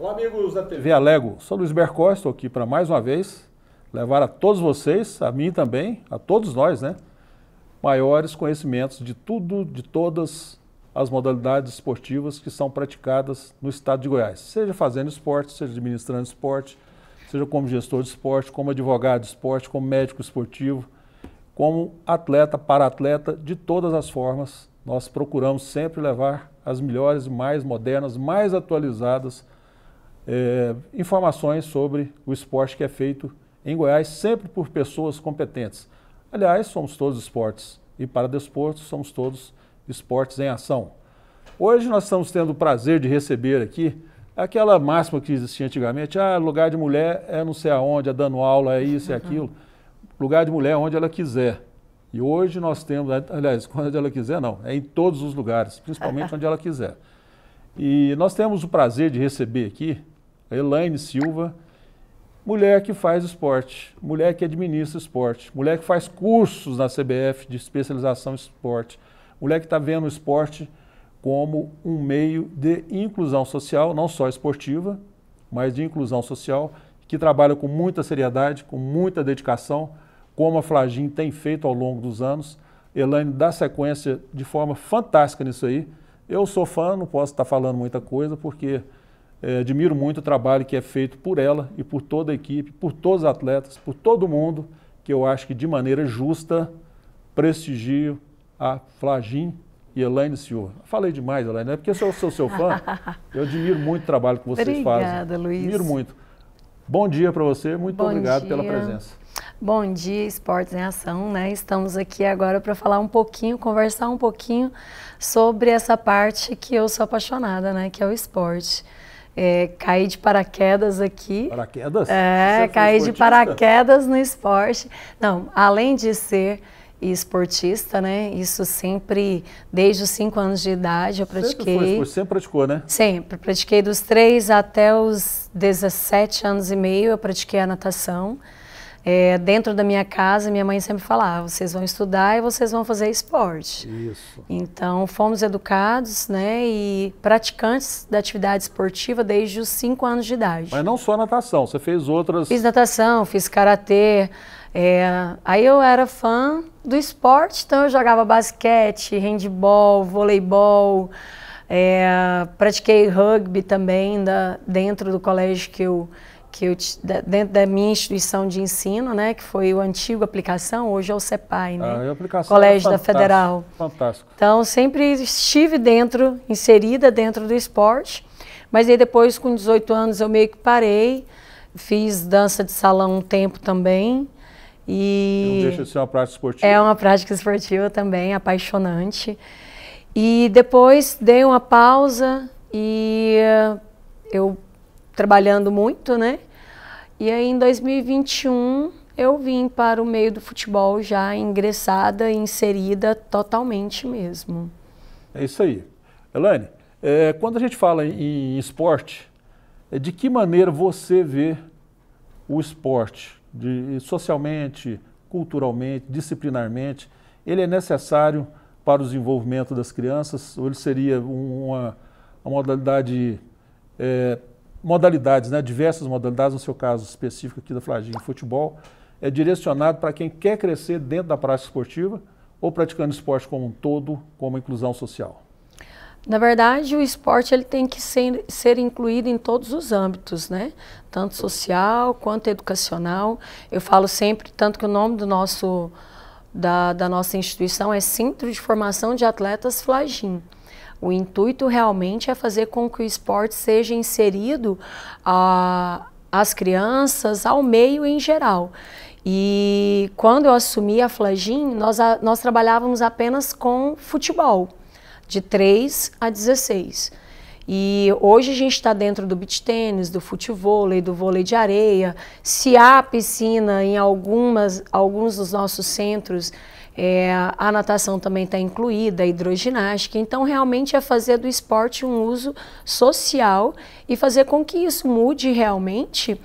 Olá, amigos da TV Alego. Sou Luiz Bercó, estou aqui para mais uma vez levar a todos vocês, a mim também, a todos nós, né? Maiores conhecimentos de tudo, de todas as modalidades esportivas que são praticadas no estado de Goiás. Seja fazendo esporte, seja administrando esporte, seja como gestor de esporte, como advogado de esporte, como médico esportivo, como atleta, para-atleta, de todas as formas, nós procuramos sempre levar as melhores, mais modernas, mais atualizadas é, informações sobre o esporte que é feito em Goiás, sempre por pessoas competentes. Aliás, somos todos esportes e para desportos somos todos esportes em ação. Hoje nós estamos tendo o prazer de receber aqui aquela máxima que existia antigamente, ah, lugar de mulher é não sei aonde, é dando aula, é isso, é uhum. aquilo. Lugar de mulher é onde ela quiser. E hoje nós temos, aliás, quando ela quiser, não, é em todos os lugares, principalmente onde ela quiser. E nós temos o prazer de receber aqui Elaine Silva, mulher que faz esporte, mulher que administra esporte, mulher que faz cursos na CBF de especialização em esporte, mulher que está vendo o esporte como um meio de inclusão social, não só esportiva, mas de inclusão social, que trabalha com muita seriedade, com muita dedicação, como a Flagin tem feito ao longo dos anos. Elaine dá sequência de forma fantástica nisso aí. Eu sou fã, não posso estar tá falando muita coisa, porque é, admiro muito o trabalho que é feito por ela e por toda a equipe, por todos os atletas, por todo mundo, que eu acho que de maneira justa prestigio a Flagin e Elaine Senhor. Falei demais, Elaine, é porque eu sou, sou seu fã. eu admiro muito o trabalho que vocês Obrigada, fazem. Obrigada, Luiz. Admiro muito. Bom dia para você, muito Bom obrigado dia. pela presença. Bom dia, Esportes em Ação, né? Estamos aqui agora para falar um pouquinho, conversar um pouquinho sobre essa parte que eu sou apaixonada, né? Que é o esporte. É, caí de paraquedas aqui. Paraquedas? É, caí de paraquedas no esporte. Não, além de ser esportista, né? Isso sempre, desde os 5 anos de idade, eu pratiquei. Sempre, foi, sempre praticou, né? Sempre. Pratiquei dos 3 até os 17 anos e meio, eu pratiquei a natação. É, dentro da minha casa, minha mãe sempre falava: ah, vocês vão estudar e vocês vão fazer esporte. Isso. Então, fomos educados né, e praticantes da atividade esportiva desde os 5 anos de idade. Mas não só natação, você fez outras. Fiz natação, fiz karatê. É, aí eu era fã do esporte, então eu jogava basquete, handball, voleibol. É, pratiquei rugby também da, dentro do colégio que eu que eu dentro da minha instituição de ensino, né, que foi o antigo aplicação, hoje é o CEPAI, né? Ah, é Colégio da Federal. Fantástico. Então sempre estive dentro, inserida dentro do esporte, mas aí depois com 18 anos eu meio que parei, fiz dança de salão um tempo também. E não deixa de ser uma prática esportiva. É uma prática esportiva também, apaixonante. E depois dei uma pausa e eh, eu trabalhando muito, né? E aí em 2021 eu vim para o meio do futebol já ingressada, inserida totalmente mesmo. É isso aí. Elaine, é, quando a gente fala em, em esporte, é, de que maneira você vê o esporte de, socialmente, culturalmente, disciplinarmente? Ele é necessário para o desenvolvimento das crianças ou ele seria uma, uma modalidade é, modalidades, né, diversas modalidades, no seu caso específico aqui da Flaginha, futebol, é direcionado para quem quer crescer dentro da prática esportiva ou praticando esporte como um todo, como inclusão social? Na verdade, o esporte ele tem que ser, ser incluído em todos os âmbitos, né? Tanto social quanto educacional. Eu falo sempre, tanto que o nome do nosso da, da nossa instituição é Centro de Formação de Atletas Flagim. O intuito realmente é fazer com que o esporte seja inserido ah, às crianças, ao meio em geral. E quando eu assumi a Flagin, nós, nós trabalhávamos apenas com futebol, de 3 a 16. E hoje a gente está dentro do beach tênis, do futebol, do vôlei de areia. Se há piscina em algumas, alguns dos nossos centros, é, a natação também está incluída, a hidroginástica. Então, realmente é fazer do esporte um uso social e fazer com que isso mude realmente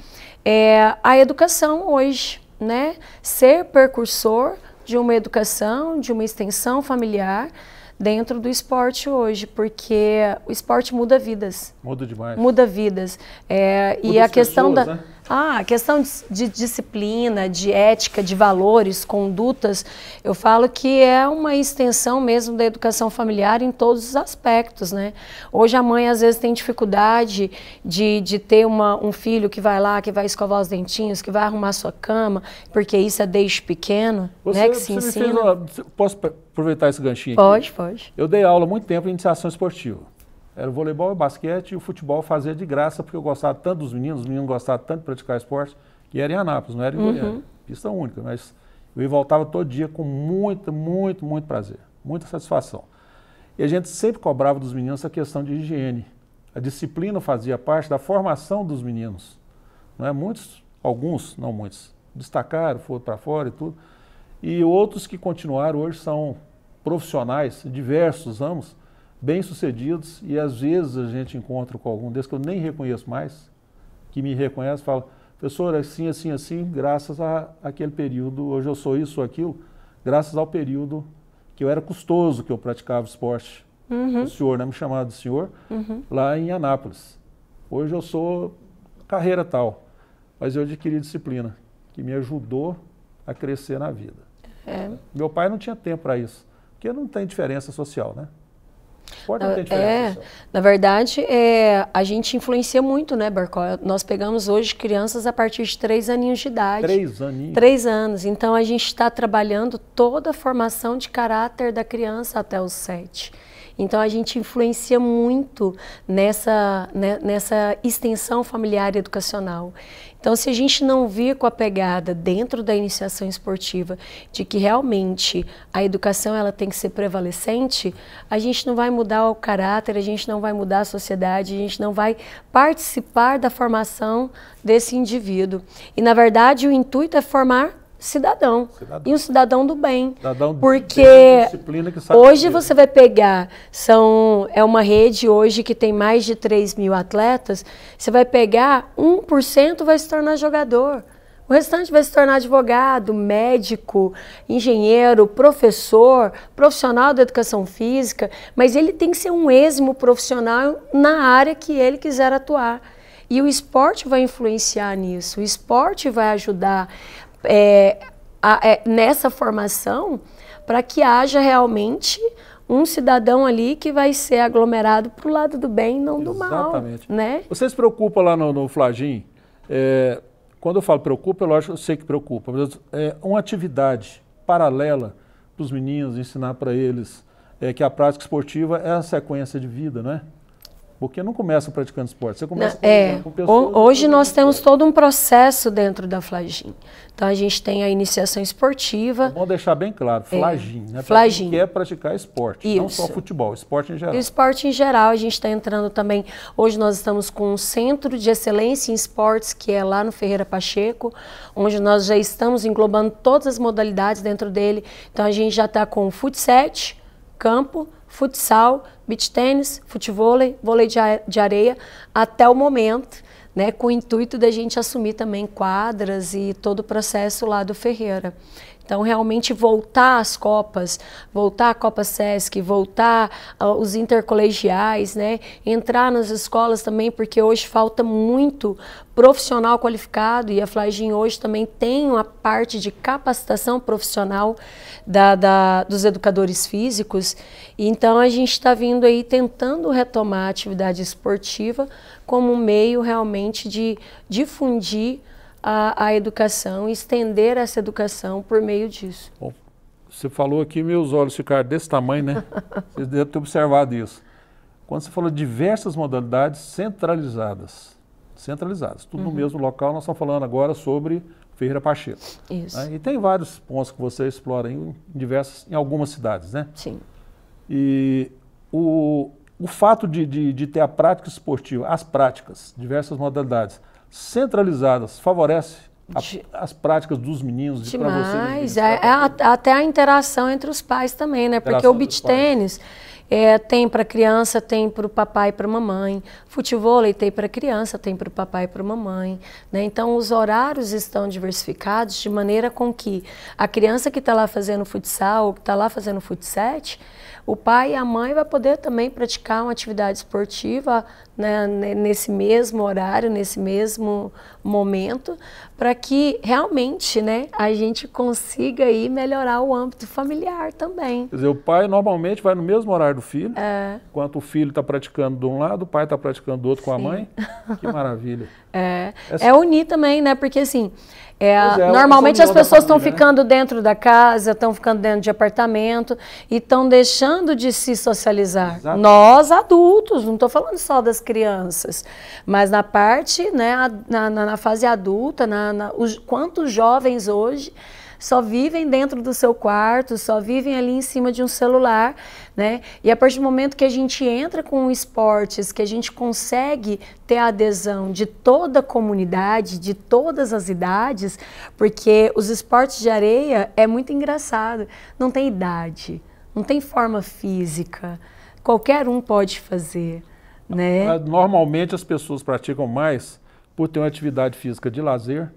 é, a educação hoje, né? Ser precursor de uma educação, de uma extensão familiar dentro do esporte hoje, porque o esporte muda vidas. Muda demais. Muda vidas. É, muda e a questão pessoas, da. Né? Ah, a questão de, disciplina, de ética, de valores, condutas, eu falo que é uma extensão mesmo da educação familiar em todos os aspectos, né? Hoje a mãe às vezes tem dificuldade de, de ter uma, um filho que vai lá, que vai escovar os dentinhos, que vai arrumar sua cama, porque isso é desde pequeno, né, você, né? Que se ensina. Uma, posso aproveitar esse ganchinho aqui? Pode, pode. Eu dei aula muito tempo em iniciação esportiva. Era o voleibol, o basquete e o futebol fazia de graça, porque eu gostava tanto dos meninos, os meninos gostavam tanto de praticar esporte, e era em Anápolis, não era em uhum. Goiânia. Pista única, mas eu voltava todo dia com muito, muito, muito prazer, muita satisfação. E a gente sempre cobrava dos meninos a questão de higiene. A disciplina fazia parte da formação dos meninos. Não é? Muitos, alguns, não muitos, destacaram, foram para fora e tudo. E outros que continuaram hoje são profissionais, diversos anos bem-sucedidos, e às vezes a gente encontra com algum desses que eu nem reconheço mais, que me reconhece e fala, professor, assim, assim, assim, graças a aquele período, hoje eu sou isso ou aquilo, graças ao período que eu era custoso, que eu praticava esporte. Uhum. O senhor, né? Me chamava de senhor, uhum. lá em Anápolis. Hoje eu sou carreira tal, mas eu adquiri disciplina, que me ajudou a crescer na vida. É. Meu pai não tinha tempo para isso, porque não tem diferença social, né? Pode não ter diferença. É, na verdade, é, a gente influencia muito, né, Barco? Nós pegamos hoje crianças a partir de três aninhos de idade. Três aninhos? Três anos. Então, a gente está trabalhando toda a formação de caráter da criança até os sete. Então a gente influencia muito nessa, né, nessa extensão familiar e educacional. Então, se a gente não vir com a pegada dentro da iniciação esportiva de que realmente a educação ela tem que ser prevalecente, a gente não vai mudar o caráter, a gente não vai mudar a sociedade, a gente não vai participar da formação desse indivíduo. E na verdade o intuito é formar cidadão. cidadão. E um cidadão do bem. Cidadão porque hoje você vai pegar, são, é uma rede hoje que tem mais de 3 mil atletas, você vai pegar 1% vai se tornar jogador. O restante vai se tornar advogado, médico, engenheiro, professor, profissional da educação física, mas ele tem que ser um êximo profissional na área que ele quiser atuar. E o esporte vai influenciar nisso, o esporte vai ajudar é, a, é, nessa formação para que haja realmente um cidadão ali que vai ser aglomerado para o lado do bem não do mal. Exatamente. Né? Você se preocupa lá no, no Flagim, é, quando eu falo preocupa, eu é lógico, eu sei que preocupa, mas é uma atividade paralela para os meninos, ensinar para eles é, que a prática esportiva é a sequência de vida, não é? Porque não começa praticando esporte, você começa não, com, é, com pessoas... Hoje nós temos todo um processo dentro da Flagin. Então a gente tem a iniciação esportiva. Vamos deixar bem claro, é, Flagin, é, né? Flagin. Que é praticar esporte, Isso. não só futebol, esporte em geral. esporte em geral, a gente está entrando também. Hoje nós estamos com um centro de excelência em esportes, que é lá no Ferreira Pacheco, onde nós já estamos englobando todas as modalidades dentro dele. Então a gente já está com o futset, campo, futsal, beach tênis, futevôlei, vôlei de areia, até o momento, né, com o intuito da gente assumir também quadras e todo o processo lá do Ferreira. Então, realmente voltar às Copas, voltar à Copa SESC, voltar aos ah, intercolegiais, né? entrar nas escolas também, porque hoje falta muito profissional qualificado e a Flagin hoje também tem uma parte de capacitação profissional da, da dos educadores físicos. Então, a gente está vindo aí tentando retomar a atividade esportiva como um meio realmente de difundir a, a educação, estender essa educação por meio disso. Bom, você falou aqui, meus olhos ficaram desse tamanho, né? Vocês devem ter observado isso. Quando você falou diversas modalidades centralizadas, centralizadas, tudo uhum. no mesmo local, nós estamos falando agora sobre Ferreira Pacheco. Isso. Né? E tem vários pontos que você explora em, diversas, em algumas cidades, né? Sim. E o, o fato de, de, de ter a prática esportiva, as práticas, diversas modalidades, centralizadas favorece a, as práticas dos meninos de para você. Demais, é, é, até a interação entre os pais também, né? Porque o beat tênis. Pais é, tem para criança, tem para o papai e para a mamãe. Futebol tem para criança, tem para o papai e para a mamãe. Né? Então, os horários estão diversificados de maneira com que a criança que está lá fazendo futsal ou que está lá fazendo futset, o pai e a mãe vai poder também praticar uma atividade esportiva né, nesse mesmo horário, nesse mesmo momento, para que realmente né, a gente consiga aí melhorar o âmbito familiar também. Quer dizer, o pai normalmente vai no mesmo horário do filho. É. Enquanto o filho está praticando de um lado, o pai está praticando do outro Sim. com a mãe. Que maravilha. É. Essa... é unir também, né? Porque assim, é, é, normalmente as pessoas estão né? ficando dentro da casa, estão ficando dentro de apartamento e estão deixando de se socializar. Exato. Nós adultos, não estou falando só das crianças, mas na parte, né, na, na, na fase adulta, na, na os, quantos jovens hoje só vivem dentro do seu quarto, só vivem ali em cima de um celular, né? E a partir do momento que a gente entra com esportes, que a gente consegue ter a adesão de toda a comunidade, de todas as idades, porque os esportes de areia é muito engraçado, não tem idade, não tem forma física, qualquer um pode fazer. Né? Normalmente as pessoas praticam mais por ter uma atividade física de lazer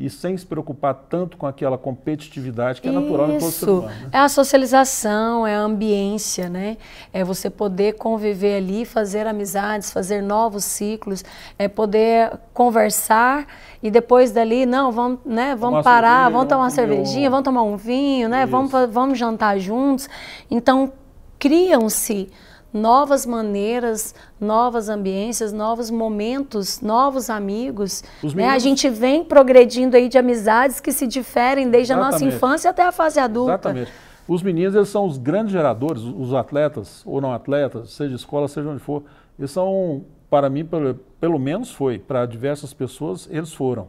e sem se preocupar tanto com aquela competitividade que é natural Isso. em todo ser humano. Né? É a socialização, é a ambiência, né? É você poder conviver ali, fazer amizades, fazer novos ciclos, é poder conversar e depois dali, não, vamos, né, vamos tomar parar, vamos tomar uma cervejinha, vamos tomar um vinho, né? Vamos, vamos jantar juntos. Então, criam-se novas maneiras, novas ambiências, novos momentos, novos amigos. Né? A gente vem progredindo aí de amizades que se diferem desde Exatamente. a nossa infância até a fase adulta. Exatamente. Os meninos, eles são os grandes geradores, os atletas ou não atletas, seja escola, seja onde for, eles são, para mim, pelo, pelo menos foi, para diversas pessoas, eles foram.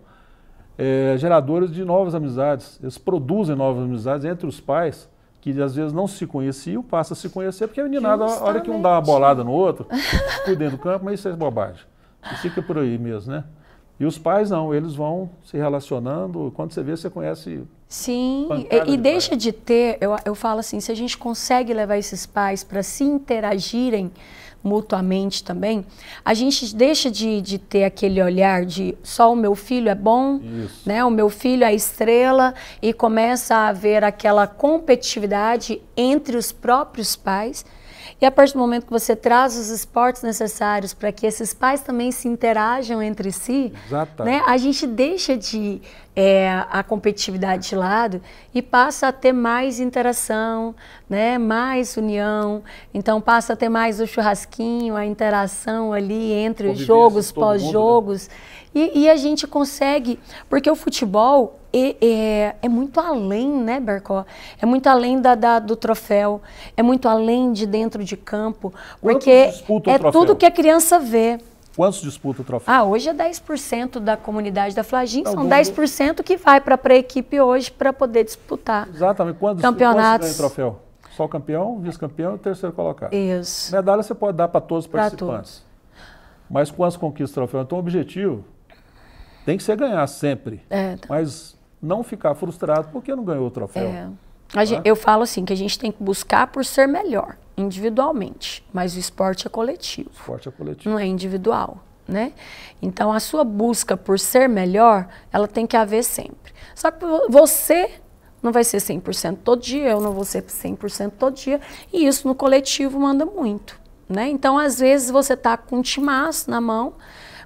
É, geradores de novas amizades, eles produzem novas amizades entre os pais, que às vezes não se conheciam, passa a se conhecer, porque a meninada, a hora que um dá uma bolada no outro, por dentro do campo, mas isso é bobagem. Isso fica por aí mesmo, né? E os pais não, eles vão se relacionando, quando você vê, você conhece. Sim, e, e de deixa de ter, eu, eu falo assim, se a gente consegue levar esses pais para se interagirem, mutuamente também, a gente deixa de, de ter aquele olhar de só o meu filho é bom, Isso. né? o meu filho é a estrela, e começa a haver aquela competitividade entre os próprios pais e a partir do momento que você traz os esportes necessários para que esses pais também se interajam entre si, né, a gente deixa de é, a competitividade de lado e passa a ter mais interação, né, mais união. Então passa a ter mais o churrasquinho, a interação ali entre os jogos, né? pós-jogos. Né? E, e a gente consegue, porque o futebol é, é, é muito além, né, Bercó? É muito além da, da, do troféu, é muito além de dentro de campo, porque é tudo que a criança vê. Quantos disputam o troféu? Ah, hoje é 10% da comunidade da Flagin, então, são 10% que vai para a equipe hoje para poder disputar. Exatamente. Quantos, campeonatos? Quantos troféu? Só campeão, vice-campeão e terceiro colocado. Isso. Medalha você pode dar para todos os participantes. Todos. Mas quantos conquistas o troféu? Então, o objetivo tem que ser ganhar sempre. É. Tá. Mas não ficar frustrado porque não ganhou o troféu. É. Gente, né? eu falo assim, que a gente tem que buscar por ser melhor, individualmente. Mas o esporte é coletivo. O esporte é coletivo. Não é individual, né? Então, a sua busca por ser melhor, ela tem que haver sempre. Só que você não vai ser 100% todo dia, eu não vou ser 100% todo dia. E isso no coletivo manda muito. Né? Então, às vezes, você está com um timaço na mão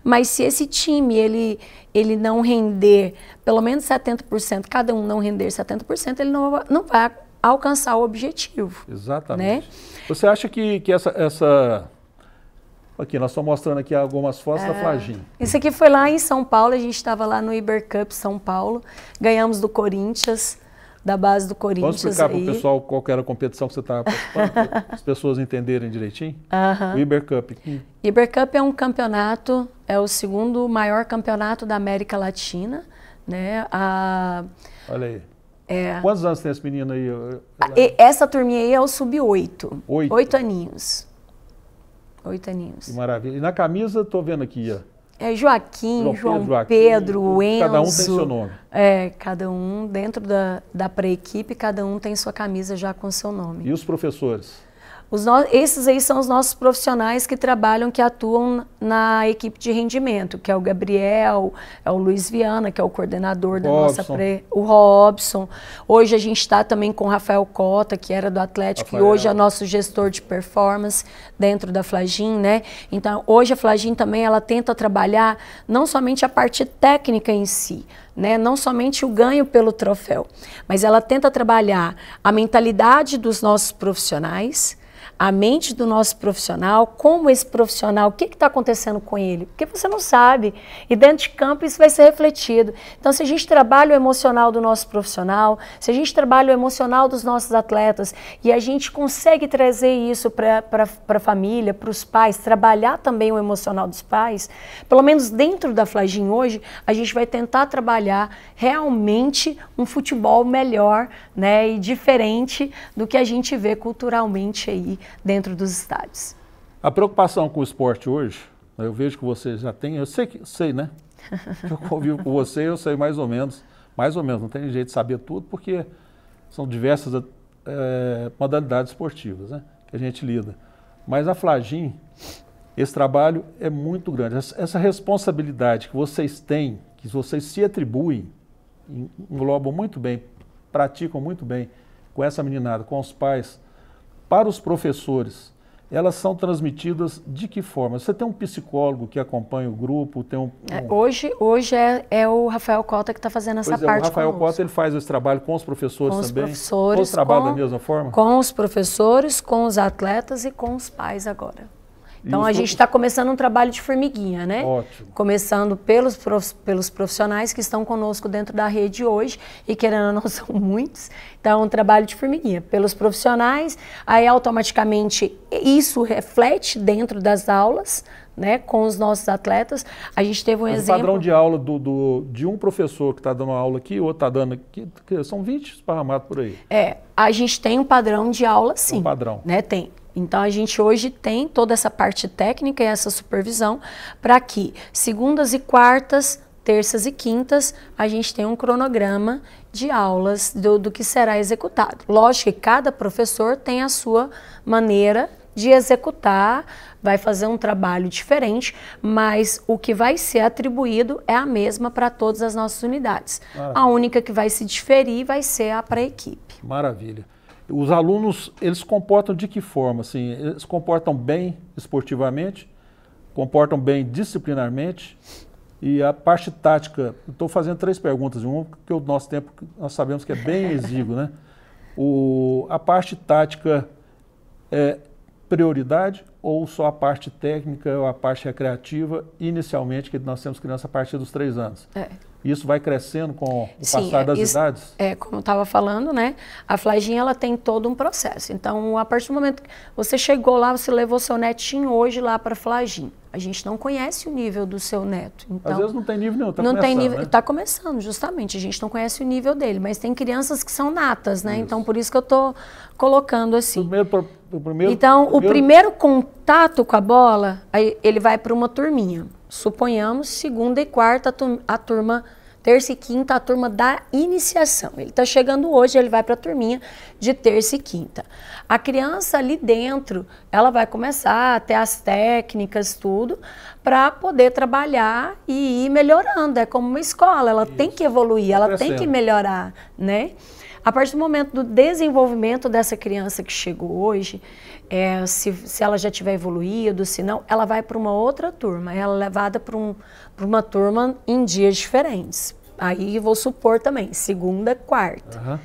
mas se esse time ele, ele não render pelo menos 70%, cada um não render 70%, ele não, não vai alcançar o objetivo. Né? Exatamente. Né? Você acha que, que essa, essa... Aqui, nós estamos mostrando aqui algumas fotos tá é, da Flagin. Isso aqui foi lá em São Paulo, a gente estava lá no Iber Cup São Paulo, ganhamos do Corinthians da base do Corinthians. Vamos explicar para o pessoal qual era a competição que você estava participando, para as pessoas entenderem direitinho? O Iber Cup. Iber Cup é um campeonato, é o segundo maior campeonato da América Latina. Né? A... Olha aí. É. Quantos anos tem essa menina aí? Essa turminha aí é o sub-8. Oito. Oito aninhos. Oito aninhos. Que maravilha. E na camisa, estou vendo aqui, ó. É Joaquim, João, João Pedro, Pedro Enzo. Cada um tem seu nome. É, cada um dentro da, da pré-equipe, cada um tem sua camisa já com seu nome. E os professores? No... Esses aí são os nossos profissionais que trabalham, que atuam na equipe de rendimento, que é o Gabriel, é o Luiz Viana, que é o coordenador da Robson. nossa pré o Robson. Hoje a gente está também com o Rafael Cota, que era do Atlético Rafael. e hoje é nosso gestor de performance dentro da Flagin, né? Então hoje a Flagin também ela tenta trabalhar não somente a parte técnica em si, né? Não somente o ganho pelo troféu, mas ela tenta trabalhar a mentalidade dos nossos profissionais a mente do nosso profissional, como esse profissional, o que está acontecendo com ele, porque você não sabe. E dentro de campo isso vai ser refletido. Então, se a gente trabalha o emocional do nosso profissional, se a gente trabalha o emocional dos nossos atletas e a gente consegue trazer isso para a família, para os pais, trabalhar também o emocional dos pais, pelo menos dentro da Flagin hoje, a gente vai tentar trabalhar realmente um futebol melhor né, e diferente do que a gente vê culturalmente aí dentro dos estádios. A preocupação com o esporte hoje, eu vejo que você já tem, eu sei que sei, né? Eu convivo com você, eu sei mais ou menos, mais ou menos, não tem jeito de saber tudo, porque são diversas é, modalidades esportivas né, que a gente lida. Mas a Flagim, esse trabalho é muito grande. Essa responsabilidade que vocês têm, que vocês se atribuem, englobam muito bem, praticam muito bem com essa meninada, com os pais, para os professores, elas são transmitidas de que forma? Você tem um psicólogo que acompanha o grupo? Tem um, é, um... Hoje, hoje é, é, o Rafael Cota que está fazendo essa pois é, parte. O Rafael conosco. Cota ele faz esse trabalho com os professores com os também? Professores, Todos trabalham da mesma forma? Com os professores, com os atletas e com os pais agora. Então a gente está começando um trabalho de formiguinha, né? Ótimo. Começando pelos, pelos profissionais que estão conosco dentro da rede hoje, e querendo ou não são muitos, então é um trabalho de formiguinha. Pelos profissionais, aí automaticamente isso reflete dentro das aulas, né, com os nossos atletas. A gente teve um exemplo. O padrão de aula do, do de um professor que está dando aula aqui, outro está dando aqui, são 20 esparramados por aí. É, a gente tem um padrão de aula, sim. Um padrão. Né, tem então a gente hoje tem toda essa parte técnica e essa supervisão para que segundas e quartas, terças e quintas a gente tenha um cronograma de aulas do, do que será executado. Lógico que cada professor tem a sua maneira de executar, vai fazer um trabalho diferente, mas o que vai ser atribuído é a mesma para todas as nossas unidades. Maravilha. A única que vai se diferir vai ser a para a equipe. Maravilha. Os alunos, eles comportam de que forma? Assim, eles comportam bem esportivamente, comportam bem disciplinarmente e a parte tática. Estou fazendo três perguntas uma, porque o nosso tempo, nós sabemos que é bem exíguo, né? O, a parte tática é prioridade ou só a parte técnica ou a parte recreativa, inicialmente, que nós temos criança a partir dos três anos? É. Isso vai crescendo com o Sim, passar das isso, idades? É, como eu estava falando, né? A flaginha, ela tem todo um processo. Então, a partir do momento que você chegou lá, você levou seu netinho hoje lá para a flaginha. A gente não conhece o nível do seu neto. Então, Às vezes não tem nível nenhum, tá não tem nível, Está né? Tá começando, justamente. A gente não conhece o nível dele, mas tem crianças que são natas, né? Então, isso. Então, por isso que eu estou colocando assim. Primeiro, o primeiro, então, primeiro... o primeiro contato com a bola, ele vai para uma turminha suponhamos, segunda e quarta a turma, terça e quinta a turma da iniciação. Ele está chegando hoje, ele vai para a turminha de terça e quinta. A criança ali dentro, ela vai começar a ter as técnicas, tudo, para poder trabalhar e ir melhorando. É como uma escola, ela Isso. tem que evoluir, tá ela tem que melhorar, né? A partir do momento do desenvolvimento dessa criança que chegou hoje, é, se, se ela já tiver evoluído, se não, ela vai para uma outra turma. Ela é levada para um, uma turma em dias diferentes. Aí vou supor também, segunda, quarta. Uhum.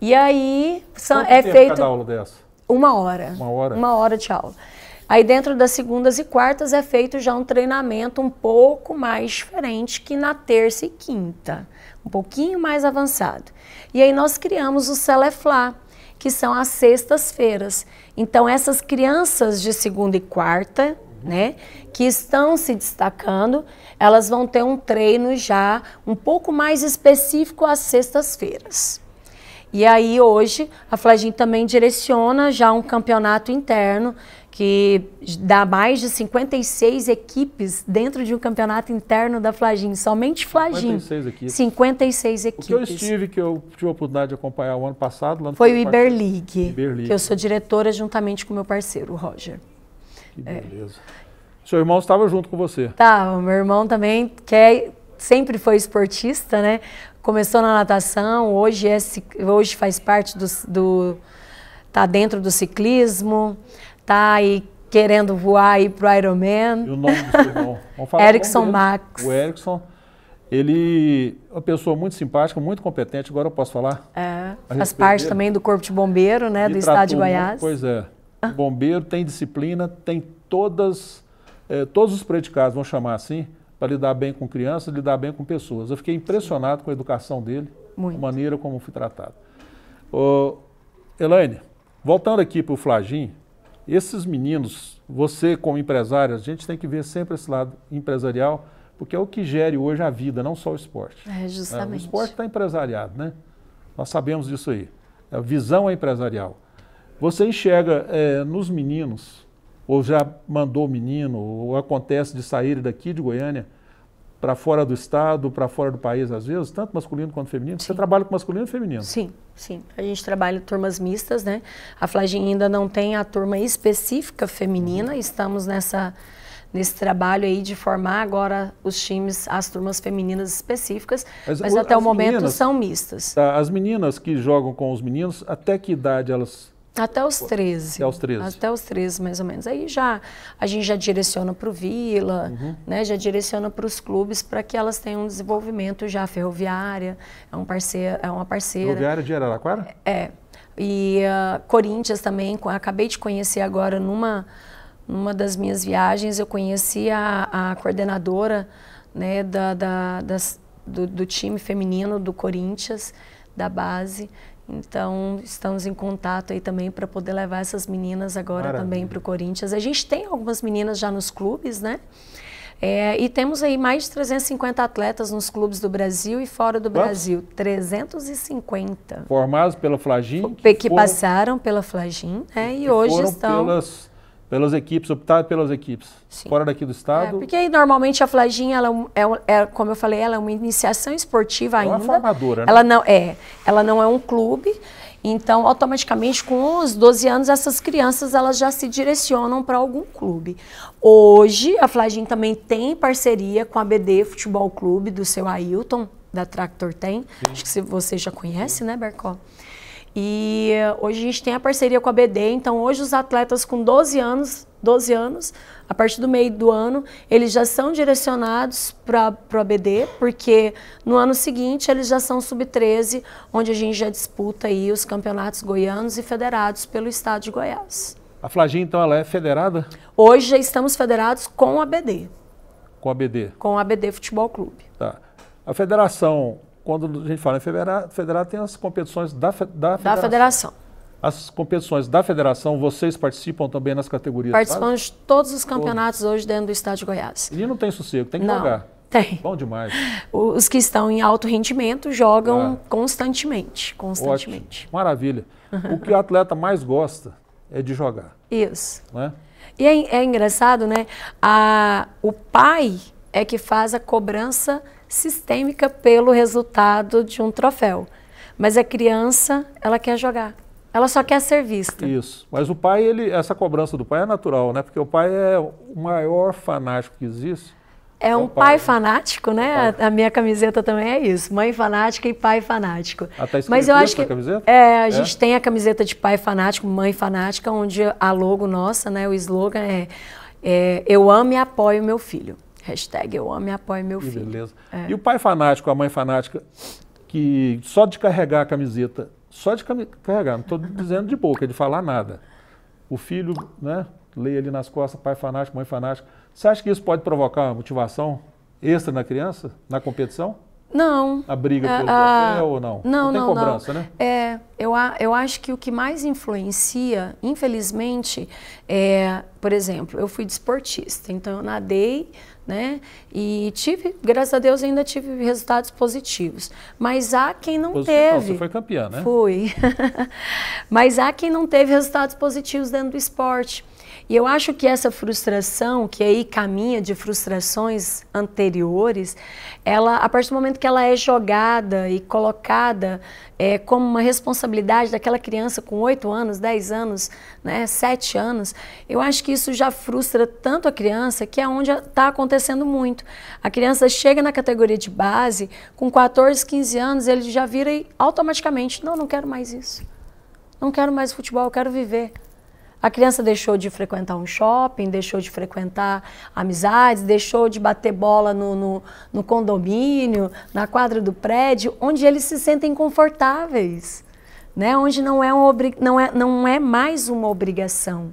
E aí são, Quanto é feito. Cada aula dessa? Uma hora. Uma hora. Uma hora de aula. Aí dentro das segundas e quartas é feito já um treinamento um pouco mais diferente que na terça e quinta, um pouquinho mais avançado. E aí nós criamos o Celeflá, que são as sextas-feiras. Então, essas crianças de segunda e quarta, né, que estão se destacando, elas vão ter um treino já um pouco mais específico às sextas-feiras. E aí hoje a Flagin também direciona já um campeonato interno que dá mais de 56 equipes dentro de um campeonato interno da Flagin, somente Flagin. 56 equipes. 56 equipes. O que eu estive, que eu tive a oportunidade de acompanhar o ano passado. Lá no Foi o Iberligue, Iberleague, que eu sou diretora juntamente com meu parceiro, o Roger. Que é. beleza. É. Seu irmão estava junto com você. Tá, meu irmão também, que é, sempre foi esportista, né? Começou na natação, hoje, é, hoje faz parte do, do tá dentro do ciclismo, tá aí querendo voar aí pro Ironman. E o nome do seu irmão? Vamos falar Erickson Max. O Erickson, ele é uma pessoa muito simpática, muito competente, agora eu posso falar? É, faz parte dele. também do Corpo de Bombeiro, né, do Estado de Goiás. Muito, pois é. Ah. Bombeiro tem disciplina, tem todas, eh, todos os predicados, vamos chamar assim, para lidar bem com crianças, lidar bem com pessoas. Eu fiquei impressionado com a educação dele, muito. a maneira como fui tratado. Ô, Elaine, voltando aqui para o Flagim, esses meninos, você como empresário, a gente tem que ver sempre esse lado empresarial, porque é o que gere hoje a vida, não só o esporte. É, né? justamente. É, o esporte está empresariado, né? Nós sabemos disso aí. A visão é empresarial. Você enxerga é, nos meninos, ou já mandou o menino, ou acontece de sair daqui de Goiânia, para fora do estado, para fora do país, às vezes, tanto masculino quanto feminino? Sim. Você trabalha com masculino e feminino? Sim, sim. A gente trabalha turmas mistas, né? A Flagin ainda não tem a turma específica feminina, uhum. estamos nessa nesse trabalho aí de formar agora os times, as turmas femininas específicas, mas, mas até o momento meninas, são mistas. Tá, as meninas que jogam com os meninos, até que idade elas até os 13. Até os 13. Até os 13, mais ou menos. Aí já a gente já direciona para o Vila, uhum. né? já direciona para os clubes para que elas tenham um desenvolvimento já ferroviária, é, um parceiro, é uma parceira. Ferroviária de Araraquara? É. E uh, Corinthians também, acabei de conhecer agora numa, numa das minhas viagens, eu conheci a, a coordenadora né, da, da das, do, do time feminino do Corinthians, da base. Então, estamos em contato aí também para poder levar essas meninas agora Maravilha. também para o Corinthians. A gente tem algumas meninas já nos clubes, né? É, e temos aí mais de 350 atletas nos clubes do Brasil e fora do Brasil. 350. Formados pela Flagin? Que, que foram... passaram pela Flagin, né? E hoje estão... Pelas pelas equipes, optar pelas equipes Sim. fora daqui do é, estado. É, porque aí normalmente a flaginha, ela é, é, é, como eu falei, ela é uma iniciação esportiva ainda. Ela é formadora, né? Ela não é, ela não é um clube. Então, automaticamente, com os 12 anos, essas crianças elas já se direcionam para algum clube. Hoje, a Flagin também tem parceria com a BD Futebol Clube do seu Ailton, da Tractor Tem. Sim. Acho que você já conhece, né, Bercó? E eh, hoje a gente tem a parceria com a BD, então hoje os atletas com 12 anos, 12 anos, a partir do meio do ano, eles já são direcionados para a BD, porque no ano seguinte eles já são sub-13, onde a gente já disputa aí os campeonatos goianos e federados pelo estado de Goiás. A Flagin, então, ela é federada? Hoje já estamos federados com a BD. Com a BD? Com a BD Futebol Clube. Tá. A federação quando a gente fala em federado, federado tem as competições da, da, federação. da federação. As competições da federação, vocês participam também nas categorias? Participamos de todos os campeonatos todos. hoje dentro do estado de Goiás. E não tem sossego, tem que não, jogar. Tem. Bom demais. Os que estão em alto rendimento jogam ah. constantemente, constantemente. Ótimo. Maravilha. O que o atleta mais gosta é de jogar. Isso. Né? E é, é engraçado, né? A, o pai é que faz a cobrança sistêmica pelo resultado de um troféu. Mas a é criança, ela quer jogar. Ela só quer ser vista. Isso. Mas o pai, ele, essa cobrança do pai é natural, né? Porque o pai é o maior fanático que existe. É, é um pai, pai, fanático, né? É pai. A, a, minha camiseta também é isso. Mãe fanática e pai fanático. Até ah, tá isso. Mas eu acho que é, a é. gente tem a camiseta de pai fanático, mãe fanática, onde a logo nossa, né? O slogan é, é eu amo e apoio meu filho. Hashtag eu amo e apoio meu filho. Beleza. É. E o pai fanático, a mãe fanática, que só de carregar a camiseta, só de carregar, não estou dizendo de boca, de falar nada. O filho, né, leia ali nas costas, pai fanático, mãe fanática. Você acha que isso pode provocar motivação extra na criança, na competição? Não. A briga é, pelo ah, papel ou não? Não, não tem não, cobrança, não. né? É, eu, eu acho que o que mais influencia, infelizmente, é, por exemplo, eu fui desportista, então eu nadei, né? E tive, graças a Deus, ainda tive resultados positivos. Mas há quem não Positivo, teve. Você foi campeã, né? Fui. Mas há quem não teve resultados positivos dentro do esporte. E eu acho que essa frustração, que aí caminha de frustrações anteriores, ela, a partir do momento que ela é jogada e colocada é, como uma responsabilidade daquela criança com 8 anos, 10 anos, né, 7 anos, eu acho que isso já frustra tanto a criança que é onde está acontecendo muito. A criança chega na categoria de base, com 14, 15 anos, ele já vira e automaticamente: não, não quero mais isso. Não quero mais futebol, eu quero viver. A criança deixou de frequentar um shopping, deixou de frequentar amizades, deixou de bater bola no, no, no condomínio, na quadra do prédio, onde eles se sentem confortáveis, né? onde não é, um não, é, não é mais uma obrigação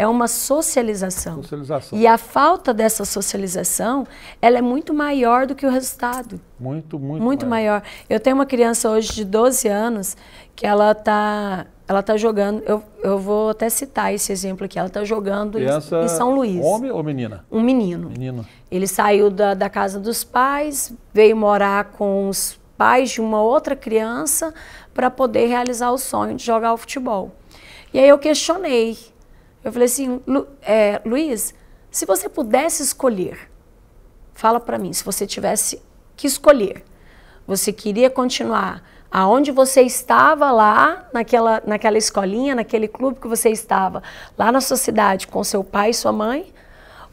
é uma socialização. socialização. E a falta dessa socialização, ela é muito maior do que o resultado. Muito, muito, muito maior. maior. Eu tenho uma criança hoje de 12 anos que ela está ela tá jogando, eu, eu vou até citar esse exemplo aqui, ela está jogando criança, em São Luís. Homem ou menina? Um menino. Menino. Ele saiu da, da casa dos pais, veio morar com os pais de uma outra criança para poder realizar o sonho de jogar o futebol. E aí eu questionei eu falei assim, Lu, é, Luiz, se você pudesse escolher, fala para mim, se você tivesse que escolher, você queria continuar aonde você estava lá, naquela, naquela escolinha, naquele clube que você estava, lá na sua cidade, com seu pai e sua mãe,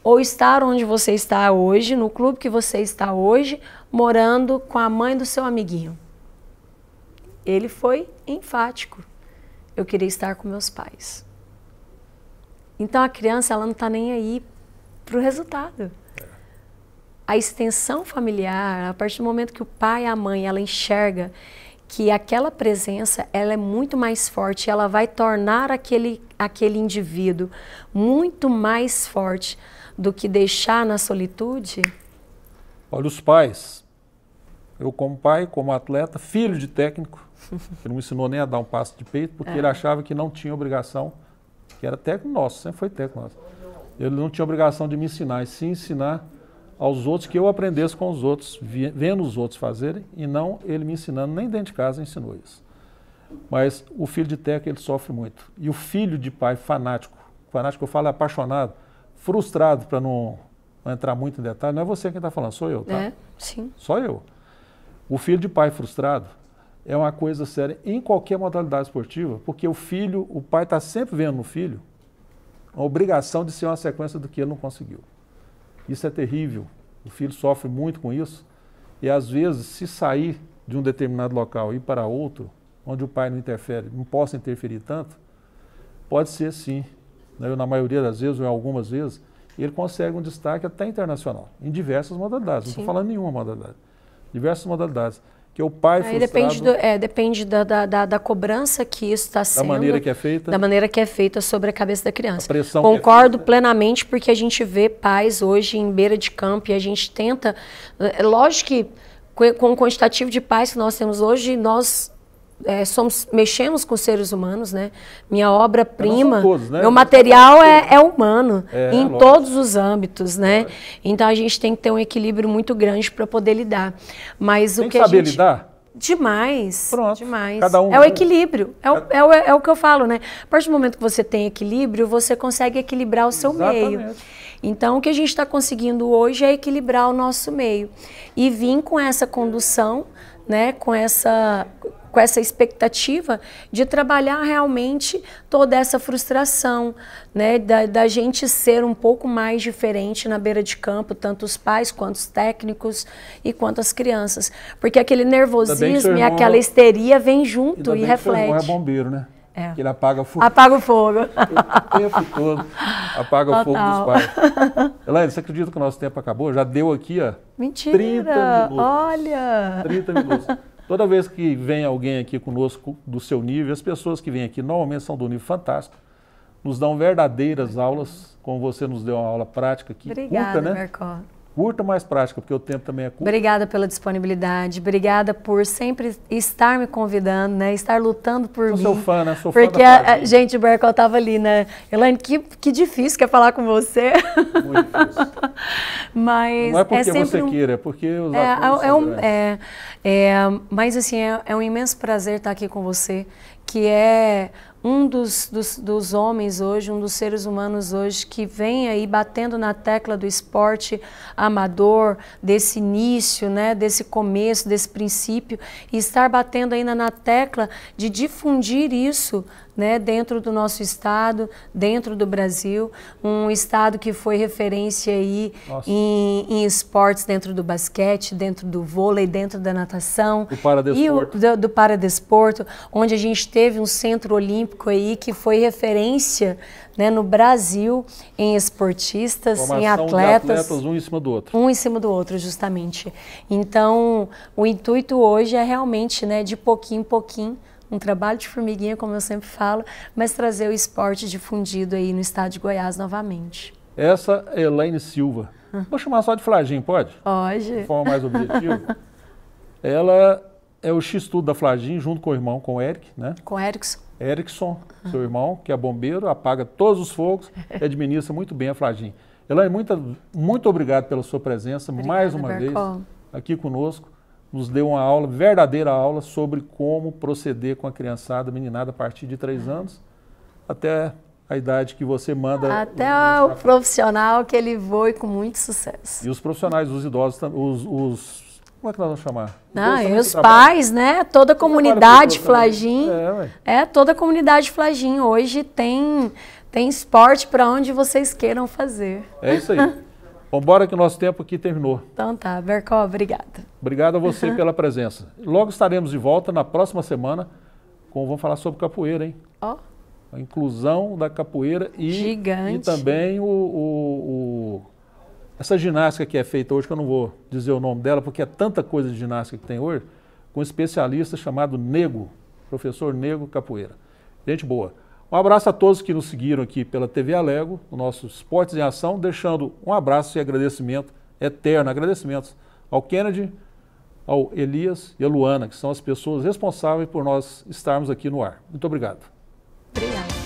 ou estar onde você está hoje, no clube que você está hoje, morando com a mãe do seu amiguinho. Ele foi enfático. Eu queria estar com meus pais. Então a criança ela não está nem aí para o resultado. A extensão familiar, a partir do momento que o pai e a mãe ela enxerga que aquela presença ela é muito mais forte, ela vai tornar aquele, aquele indivíduo muito mais forte do que deixar na solitude? Olha, os pais, eu como pai, como atleta, filho de técnico, ele não me ensinou nem a dar um passo de peito, porque é. ele achava que não tinha obrigação que era técnico nosso, sempre foi técnico nosso. Ele não tinha obrigação de me ensinar, e sim ensinar aos outros que eu aprendesse com os outros, vendo os outros fazerem, e não ele me ensinando, nem dentro de casa ensinou isso. Mas o filho de técnico, ele sofre muito. E o filho de pai fanático, fanático eu falo é apaixonado, frustrado para não, não, entrar muito em detalhe, não é você quem está falando, sou eu, tá? É, sim. Só eu. O filho de pai frustrado, é uma coisa séria em qualquer modalidade esportiva, porque o filho, o pai está sempre vendo no filho a obrigação de ser uma sequência do que ele não conseguiu. Isso é terrível. O filho sofre muito com isso. E às vezes, se sair de um determinado local e ir para outro, onde o pai não interfere, não possa interferir tanto, pode ser sim. Né? Eu, na maioria das vezes, ou em algumas vezes, ele consegue um destaque até internacional, em diversas modalidades. Sim. Não estou falando nenhuma modalidade. Diversas modalidades que é o pai Aí depende, do, é, depende da, da, da, da, cobrança que isso está sendo. Da maneira que é feita. Da maneira que é feita sobre a cabeça da criança. A pressão é Concordo é plenamente porque a gente vê pais hoje em beira de campo e a gente tenta... É lógico que com o quantitativo de pais que nós temos hoje, nós é, somos, mexemos com seres humanos, né? Minha obra-prima, né? meu material é, é humano, é, em lógico. todos os âmbitos, né? Então a gente tem que ter um equilíbrio muito grande para poder lidar. Mas tem o que, que saber a gente... lidar? Demais. Pronto. Demais. Cada um é o equilíbrio. É o, é, o, é o que eu falo, né? A partir do momento que você tem equilíbrio, você consegue equilibrar o seu Exatamente. meio. Então, o que a gente está conseguindo hoje é equilibrar o nosso meio. E vir com essa condução, né? Com essa com essa expectativa de trabalhar realmente toda essa frustração, né, da, da, gente ser um pouco mais diferente na beira de campo, tanto os pais quanto os técnicos e quanto as crianças, porque aquele nervosismo e né, é aquela histeria vem junto e, e reflete. Que seu é bombeiro, né? É. Ele apaga o fogo. Apaga o fogo. O tempo todo. Apaga Total. o fogo dos pais. Elaine, você acredita que o nosso tempo acabou? Já deu aqui, ó. Mentira. 30 minutos. Olha. 30 minutos. Toda vez que vem alguém aqui conosco do seu nível, as pessoas que vêm aqui normalmente são do nível fantástico, nos dão verdadeiras aulas, como você nos deu uma aula prática aqui, Obrigada, curta, né? Mercó curta, mais prática, porque o tempo também é curto. Obrigada pela disponibilidade, obrigada por sempre estar me convidando, né? Estar lutando por Sou mim. Sou seu fã, né? Sou porque fã da a, a, gente, o Berkel estava ali, né? Elaine, que, que difícil que é falar com você. Muito difícil. Mas Não é porque é você um... queira, é porque os é, é, é, um, é, é, Mas assim, é, é um imenso prazer estar aqui com você, que é um dos, dos, dos, homens hoje, um dos seres humanos hoje que vem aí batendo na tecla do esporte amador, desse início, né, desse começo, desse princípio, e estar batendo ainda na tecla de difundir isso né, dentro do nosso estado, dentro do Brasil, um estado que foi referência aí em, em, esportes dentro do basquete, dentro do vôlei, dentro da natação. Do paradesporto. E o, do, do paradesporto, onde a gente teve um centro olímpico aí que foi referência né, no Brasil em esportistas, Formação em atletas, atletas. um em cima do outro. Um em cima do outro, justamente. Então, o intuito hoje é realmente né, de pouquinho em pouquinho um trabalho de formiguinha, como eu sempre falo, mas trazer o esporte difundido aí no estado de Goiás novamente. Essa é Elaine Silva. Hum. Vou chamar só de Flaginho, pode? Pode. De forma mais objetiva. Ela é o X-Tudo da Flaginho, junto com o irmão, com o Eric, né? Com o Erickson. Erickson, hum. seu irmão, que é bombeiro, apaga todos os fogos e administra muito bem a Flaginho. Elaine, muito, muito obrigado pela sua presença Obrigada, mais uma vez aqui conosco nos deu uma aula, verdadeira aula, sobre como proceder com a criançada, meninada, a partir de três uhum. anos até a idade que você manda. Até o, o profissional que ele voe com muito sucesso. E os profissionais, os idosos, os, os como é que nós vamos chamar? Não, e os pais, né? Toda a comunidade Flagim. É, é, toda a comunidade Flagim. Hoje tem, tem esporte para onde vocês queiram fazer. É isso aí. Vambora que o nosso tempo aqui terminou. Então tá, Bercó, obrigada. Obrigado a você uhum. pela presença. Logo estaremos de volta na próxima semana com vamos falar sobre capoeira, hein? Ó. Oh. A inclusão da capoeira e, Gigante. e também o, o, o, essa ginástica que é feita hoje, que eu não vou dizer o nome dela, porque é tanta coisa de ginástica que tem hoje, com um especialista chamado Nego, professor Nego Capoeira. Gente boa. Um abraço a todos que nos seguiram aqui pela TV Alego, no nosso Esportes em Ação, deixando um abraço e agradecimento eterno, agradecimentos ao Kennedy, ao Elias e à Luana, que são as pessoas responsáveis por nós estarmos aqui no ar. Muito obrigado. Obrigada.